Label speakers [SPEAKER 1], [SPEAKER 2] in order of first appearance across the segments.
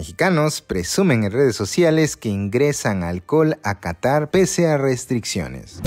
[SPEAKER 1] Mexicanos presumen en redes sociales que ingresan alcohol a Qatar pese a restricciones.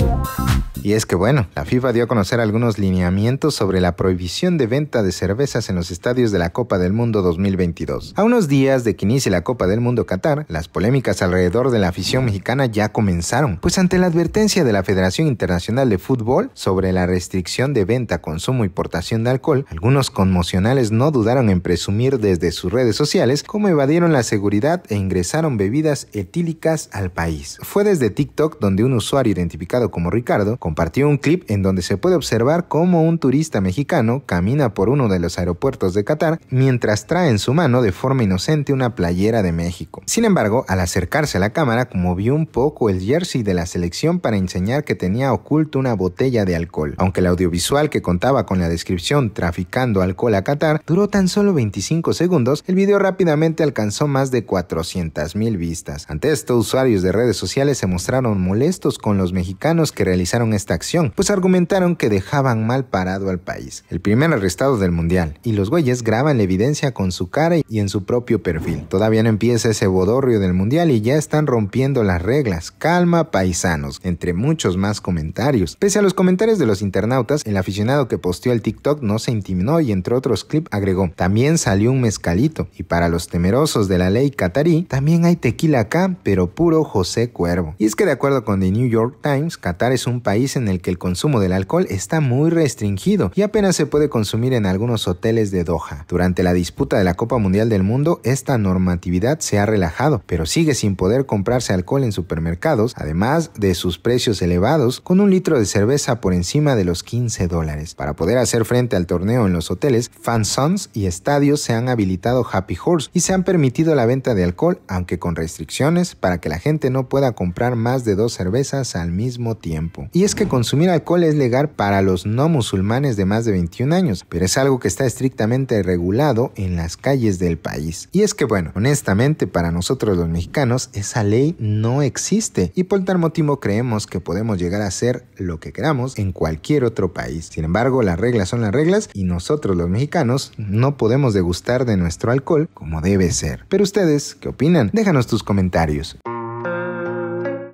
[SPEAKER 1] Y es que bueno, la FIFA dio a conocer algunos lineamientos sobre la prohibición de venta de cervezas en los estadios de la Copa del Mundo 2022. A unos días de que inicie la Copa del Mundo Qatar, las polémicas alrededor de la afición mexicana ya comenzaron, pues ante la advertencia de la Federación Internacional de Fútbol sobre la restricción de venta, consumo y portación de alcohol, algunos conmocionales no dudaron en presumir desde sus redes sociales cómo evadieron la seguridad e ingresaron bebidas etílicas al país. Fue desde TikTok donde un usuario identificado como Ricardo compartió un clip en donde se puede observar cómo un turista mexicano camina por uno de los aeropuertos de Qatar mientras trae en su mano de forma inocente una playera de México. Sin embargo, al acercarse a la cámara, movió un poco el jersey de la selección para enseñar que tenía oculto una botella de alcohol. Aunque el audiovisual que contaba con la descripción traficando alcohol a Qatar duró tan solo 25 segundos, el video rápidamente alcanzó más de 400 mil vistas. Ante esto, usuarios de redes sociales se mostraron molestos con los mexicanos que realizaron esta acción, pues argumentaron que dejaban mal parado al país, el primer arrestado del mundial, y los güeyes graban la evidencia con su cara y en su propio perfil. Todavía no empieza ese bodorrio del mundial y ya están rompiendo las reglas. Calma, paisanos, entre muchos más comentarios. Pese a los comentarios de los internautas, el aficionado que posteó el TikTok no se intimidó y entre otros clips agregó, también salió un mezcalito y para los temerosos de la ley catarí, también hay tequila acá, pero puro José Cuervo. Y es que de acuerdo con The New York Times, Qatar es un país en el que el consumo del alcohol está muy restringido y apenas se puede consumir en algunos hoteles de Doha. Durante la disputa de la Copa Mundial del Mundo, esta normatividad se ha relajado, pero sigue sin poder comprarse alcohol en supermercados, además de sus precios elevados, con un litro de cerveza por encima de los 15 dólares. Para poder hacer frente al torneo en los hoteles, fansons y estadios se han habilitado Happy Horse y se han permitido la venta de alcohol, aunque con restricciones, para que la gente no pueda comprar más de dos cervezas al mismo tiempo. Y es que consumir alcohol es legal para los no musulmanes de más de 21 años, pero es algo que está estrictamente regulado en las calles del país. Y es que bueno, honestamente para nosotros los mexicanos esa ley no existe y por tal motivo creemos que podemos llegar a hacer lo que queramos en cualquier otro país. Sin embargo, las reglas son las reglas y nosotros los mexicanos no podemos degustar de nuestro alcohol como debe ser. Pero ustedes, ¿qué opinan? Déjanos tus comentarios.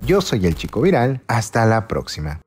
[SPEAKER 1] Yo soy el chico viral, hasta la próxima.